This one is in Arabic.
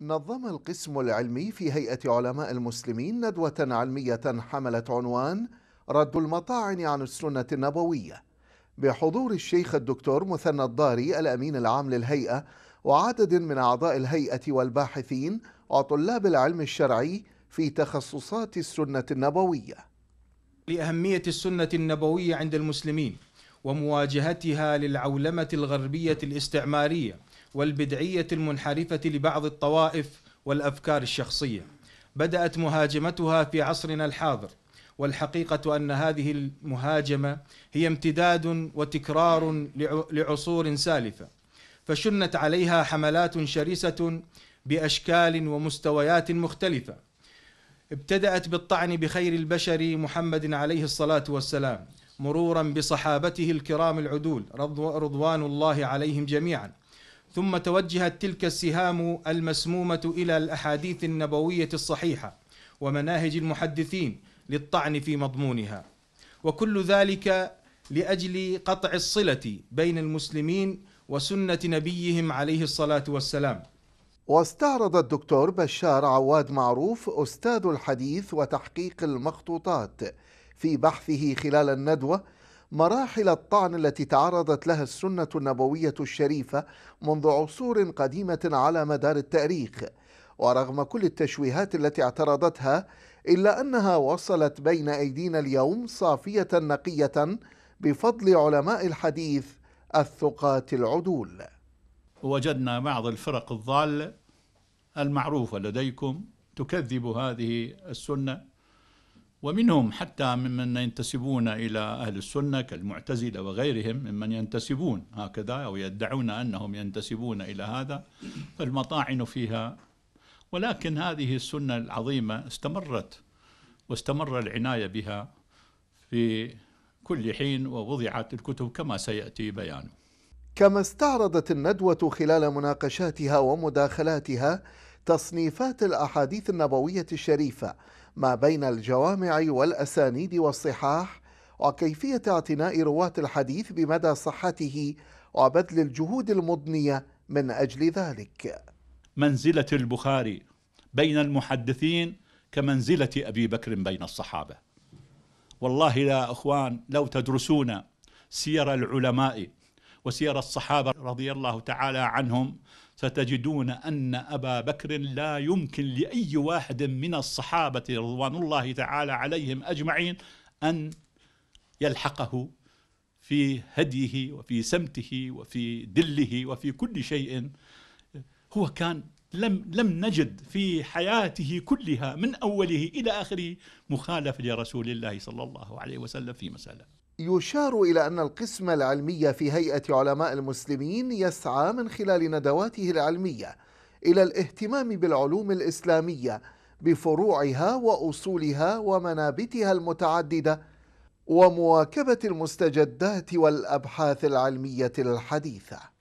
نظم القسم العلمي في هيئة علماء المسلمين ندوة علمية حملت عنوان رد المطاعن عن السنة النبوية بحضور الشيخ الدكتور مثنى الضاري الأمين العام للهيئة وعدد من أعضاء الهيئة والباحثين وطلاب العلم الشرعي في تخصصات السنة النبوية لأهمية السنة النبوية عند المسلمين ومواجهتها للعولمة الغربية الاستعمارية والبدعية المنحرفة لبعض الطوائف والأفكار الشخصية بدأت مهاجمتها في عصرنا الحاضر والحقيقة أن هذه المهاجمة هي امتداد وتكرار لعصور سالفة فشنت عليها حملات شرسة بأشكال ومستويات مختلفة ابتدأت بالطعن بخير البشر محمد عليه الصلاة والسلام مرورا بصحابته الكرام العدول رضوان الله عليهم جميعا ثم توجهت تلك السهام المسمومة إلى الأحاديث النبوية الصحيحة ومناهج المحدثين للطعن في مضمونها وكل ذلك لأجل قطع الصلة بين المسلمين وسنة نبيهم عليه الصلاة والسلام واستعرض الدكتور بشار عواد معروف أستاذ الحديث وتحقيق المخطوطات في بحثه خلال الندوة مراحل الطعن التي تعرضت لها السنة النبوية الشريفة منذ عصور قديمة على مدار التاريخ ورغم كل التشويهات التي اعترضتها إلا أنها وصلت بين أيدينا اليوم صافية نقية بفضل علماء الحديث الثقات العدول وجدنا بعض الفرق الضالة المعروفة لديكم تكذب هذه السنة ومنهم حتى ممن ينتسبون إلى أهل السنة كالمعتزلة وغيرهم ممن ينتسبون هكذا أو يدعون أنهم ينتسبون إلى هذا فالمطاعن فيها ولكن هذه السنة العظيمة استمرت واستمر العناية بها في كل حين ووضعت الكتب كما سيأتي بيانه كما استعرضت الندوة خلال مناقشاتها ومداخلاتها تصنيفات الأحاديث النبوية الشريفة ما بين الجوامع والأسانيد والصحاح وكيفية اعتناء رواة الحديث بمدى صحته وبذل الجهود المضنية من أجل ذلك منزلة البخاري بين المحدثين كمنزلة أبي بكر بين الصحابة والله يا أخوان لو تدرسون سير العلماء وسير الصحابة رضي الله تعالى عنهم ستجدون أن أبا بكر لا يمكن لأي واحد من الصحابة رضوان الله تعالى عليهم أجمعين أن يلحقه في هديه وفي سمته وفي دله وفي كل شيء هو كان لم لم نجد في حياته كلها من اوله الى اخره مخالف لرسول الله صلى الله عليه وسلم في مساله يشار إلى أن القسم العلمي في هيئة علماء المسلمين يسعى من خلال ندواته العلمية إلى الاهتمام بالعلوم الإسلامية بفروعها وأصولها ومنابتها المتعددة ومواكبة المستجدات والأبحاث العلمية الحديثة